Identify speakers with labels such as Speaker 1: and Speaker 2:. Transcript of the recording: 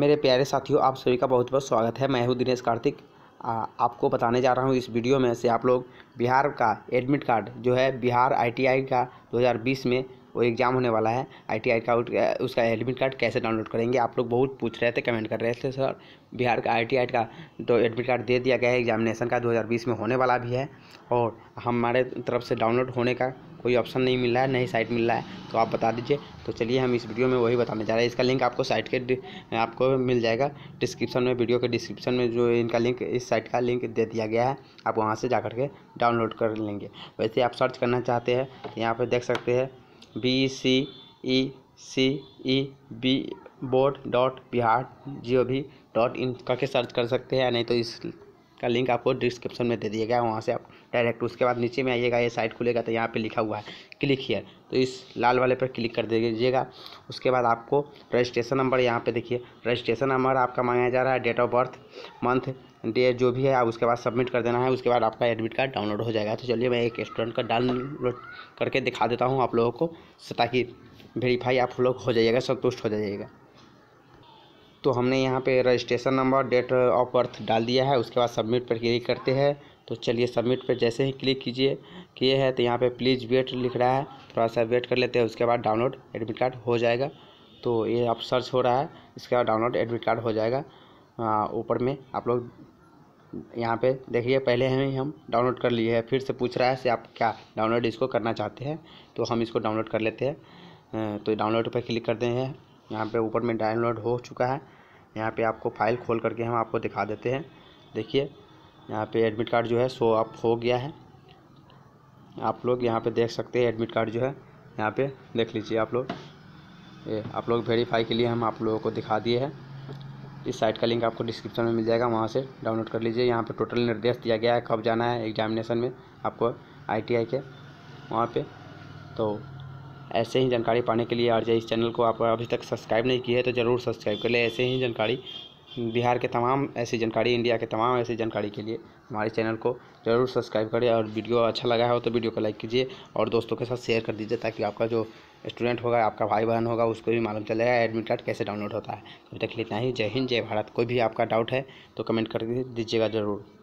Speaker 1: मेरे प्यारे साथियों आप सभी का बहुत बहुत स्वागत है मैं हूं दिनेश कार्तिक आ, आपको बताने जा रहा हूं इस वीडियो में से आप लोग बिहार का एडमिट कार्ड जो है बिहार आईटीआई का 2020 में वो एग्ज़ाम होने वाला है आईटीआई का उसका एडमिट कार्ड कैसे डाउनलोड करेंगे आप लोग बहुत पूछ रहे थे कमेंट कर रहे थे सर बिहार का आई का तो एडमिट कार्ड दे दिया गया है एग्जामिनेशन का दो में होने वाला भी है और हमारे तरफ से डाउनलोड होने का कोई ऑप्शन नहीं मिल रहा है नई साइट मिल रहा है तो आप बता दीजिए तो चलिए हम इस वीडियो में वही बताने जा रहे हैं इसका लिंक आपको साइट के आपको मिल जाएगा डिस्क्रिप्शन में वीडियो के डिस्क्रिप्शन में जो इनका लिंक इस साइट का लिंक दे दिया गया है आप वहाँ से जा के डाउनलोड कर लेंगे वैसे आप सर्च करना चाहते हैं तो यहाँ पर देख सकते हैं B C E C E B board dot Bihar G O V dot in करके सर्च कर सकते हैं नहीं तो इस का लिंक आपको डिस्क्रिप्शन में दे दिया गया वहाँ से आप डायरेक्ट उसके बाद नीचे में आइएगा ये साइट खुलेगा तो यहाँ पे लिखा हुआ है क्लिक हियर तो इस लाल वाले पर क्लिक कर दीजिएगा उसके बाद आपको रजिस्ट्रेशन नंबर यहाँ पे देखिए रजिस्ट्रेशन नंबर आपका मांगा जा रहा है date of birth month date जो भी है आप उसके बाद सबमिट कर देना है उसके बाद आपका एडमिट कार्ड डाउनलोड हो जाएगा तो चलिए मैं एक स्टूडेंट का डाउनलोड करके दिखा देता हूँ आप लोगों को ताकि वेरीफाई आप लोग हो जाइएगा संतुष्ट हो जाइएगा तो हमने यहाँ पे registration number date of birth डाल दिया है उसके बाद सबमिट पर क्लिक करते हैं तो चलिए सबमिट पर जैसे ही क्लिक कीजिए किए है तो यहाँ पे प्लीज़ वेट लिख रहा है थोड़ा सा वेट कर लेते हैं उसके बाद डाउनलोड एडमिट कार्ड हो जाएगा तो ये आप सर्च हो रहा है इसके बाद डाउनलोड एडमिट कार्ड हो जाएगा ऊपर में आप लोग यहाँ पे देखिए पहले ही हम डाउनलोड कर लिए हैं फिर से पूछ रहा है से आप क्या डाउनलोड इसको करना चाहते हैं तो हम इसको डाउनलोड कर लेते हैं तो डाउनलोड पर क्लिक करते हैं यहाँ पे ऊपर में डाउनलोड हो चुका है यहाँ पे आपको फाइल खोल करके हम आपको दिखा देते हैं देखिए यहाँ पे एडमिट कार्ड जो है सो आप हो गया है आप लोग यहाँ पे देख सकते हैं एडमिट कार्ड जो है यहाँ पे देख लीजिए आप लोग ये आप लोग वेरीफाई के लिए हम आप लोगों को दिखा दिए हैं इस साइट का लिंक आपको डिस्क्रिप्शन में मिल जाएगा वहाँ से डाउनलोड कर लीजिए यहाँ पर टोटल निर्देश दिया गया है कब जाना है एग्जामिनेशन में आपको आई के वहाँ पर तो ऐसे ही जानकारी पाने के लिए आर इस चैनल को आप अभी तक सब्सक्राइब नहीं किया है तो ज़रूर सब्सक्राइब कर ले ऐसे ही जानकारी बिहार के तमाम ऐसी जानकारी इंडिया के तमाम ऐसी जानकारी के लिए हमारे चैनल को ज़रूर सब्सक्राइब करें और वीडियो अच्छा लगा हो तो वीडियो को लाइक कीजिए और दोस्तों के साथ शेयर कर दीजिए ताकि आपका जो स्टूडेंट होगा आपका भाई बहन होगा उसको भी मालूम चलेगा एडमिट कार्ड कैसे डाउनलोड होता है अभी तक लेना ही जय हिंद जय भारत कोई भी आपका डाउट है तो कमेंट कर दीजिएगा ज़रूर